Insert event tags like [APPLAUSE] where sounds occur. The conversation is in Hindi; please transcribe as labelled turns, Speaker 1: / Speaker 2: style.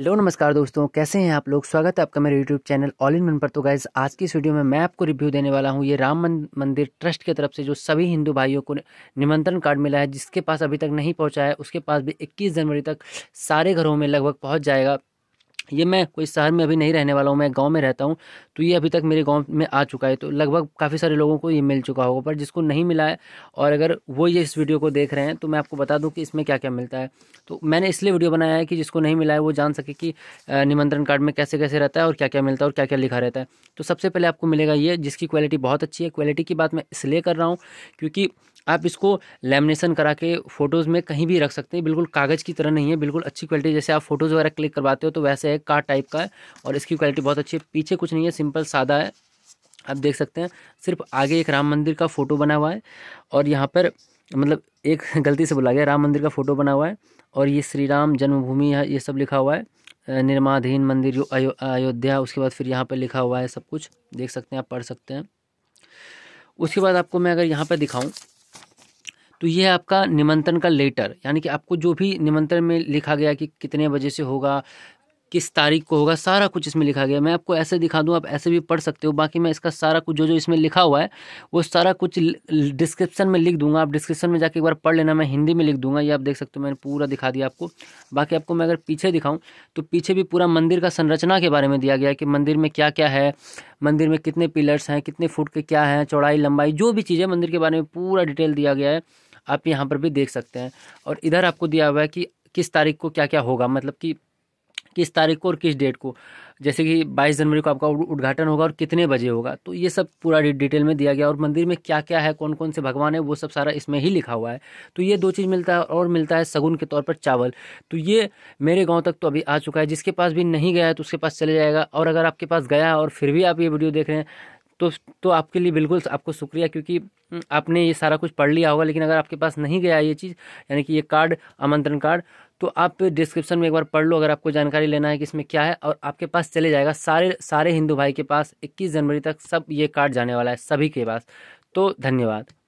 Speaker 1: हेलो नमस्कार दोस्तों कैसे हैं आप लोग स्वागत है आपका मेरे यूट्यूब चैनल ऑल इन मन पर तो गाइज आज की इस वीडियो में मैं आपको रिव्यू देने वाला हूं ये राम मंदिर ट्रस्ट की तरफ से जो सभी हिंदू भाइयों को निमंत्रण कार्ड मिला है जिसके पास अभी तक नहीं पहुंचा है उसके पास भी 21 जनवरी तक सारे घरों में लगभग पहुंच जाएगा ये मैं कोई शहर में अभी नहीं रहने वाला हूँ मैं गांव में रहता हूँ तो ये अभी तक मेरे गांव में आ चुका है तो लगभग काफ़ी सारे लोगों को ये मिल चुका होगा पर जिसको नहीं मिला है और अगर वो ये इस वीडियो को देख रहे हैं तो मैं आपको बता दूँ कि इसमें क्या क्या मिलता है तो मैंने इसलिए वीडियो बनाया है कि जिसको नहीं मिला है वो जान सके कि निमंत्रण कार्ड में कैसे कैसे रहता है और क्या क्या मिलता है और क्या क्या लिखा रहता है तो सबसे पहले आपको मिलेगा ये जिसकी क्वालिटी बहुत अच्छी है क्वालिटी की बात मैं इसलिए कर रहा हूँ क्योंकि आप इसको लेमिनेशन करा के फ़ोटोज़ में कहीं भी रख सकते हैं बिल्कुल कागज़ की तरह नहीं है बिल्कुल अच्छी क्वालिटी जैसे आप फोटोज़ वगैरह क्लिक करवाते हो तो वैसे है कार टाइप का है और इसकी क्वालिटी बहुत अच्छी है पीछे कुछ नहीं है सिंपल सादा है आप देख सकते हैं सिर्फ आगे एक राम मंदिर का फ़ोटो बना हुआ है और यहाँ पर मतलब एक [LAUGHS] गलती से बोला गया राम मंदिर का फ़ोटो बना हुआ है और ये श्री राम जन्मभूमि है ये सब लिखा हुआ है निर्माधीन मंदिर जो अयोध्या उसके बाद फिर यहाँ पर लिखा हुआ है सब कुछ देख सकते हैं आप पढ़ सकते हैं उसके बाद आपको मैं अगर यहाँ पर दिखाऊँ तो ये आपका निमंत्रण का लेटर यानी कि आपको जो भी निमंत्रण में लिखा गया कि कितने बजे से होगा किस तारीख को होगा सारा कुछ इसमें लिखा गया मैं आपको ऐसे दिखा दूं आप ऐसे भी पढ़ सकते हो बाकी मैं इसका सारा कुछ जो जो इसमें लिखा हुआ है वो सारा कुछ डिस्क्रिप्शन में लिख दूंगा आप डिस्क्रिप्शन में जाके एक बार पढ़ लेना मैं हिंदी में लिख दूंगा ये आप देख सकते हो मैंने पूरा दिखा दिया आपको बाकी आपको मैं अगर पीछे दिखाऊँ तो पीछे भी पूरा मंदिर का संरचना के बारे में दिया गया कि मंदिर में क्या क्या है मंदिर में कितने पिलर्स हैं कितने फुट के क्या हैं चौड़ाई लंबाई जो भी चीज़ें मंदिर के बारे में पूरा डिटेल दिया गया है आप यहाँ पर भी देख सकते हैं और इधर आपको दिया हुआ है कि किस तारीख को क्या क्या होगा मतलब कि किस तारीख को और किस डेट को जैसे कि 22 जनवरी को आपका उद्घाटन होगा और कितने बजे होगा तो ये सब पूरा डिटेल में दिया गया और मंदिर में क्या क्या है कौन कौन से भगवान है वो सब सारा इसमें ही लिखा हुआ है तो ये दो चीज़ मिलता है और मिलता है सगुन के तौर पर चावल तो ये मेरे गाँव तक तो अभी आ चुका है जिसके पास भी नहीं गया है तो उसके पास चले जाएगा और अगर आपके पास गया है और फिर भी आप ये वीडियो देख रहे हैं तो तो आपके लिए बिल्कुल आपको शुक्रिया क्योंकि हम्म, आपने ये सारा कुछ पढ़ लिया होगा लेकिन अगर आपके पास नहीं गया ये चीज़ यानी कि ये कार्ड आमंत्रण कार्ड तो आप डिस्क्रिप्शन में एक बार पढ़ लो अगर आपको जानकारी लेना है कि इसमें क्या है और आपके पास चले जाएगा सारे सारे हिंदू भाई के पास 21 जनवरी तक सब ये कार्ड जाने वाला है सभी के पास तो धन्यवाद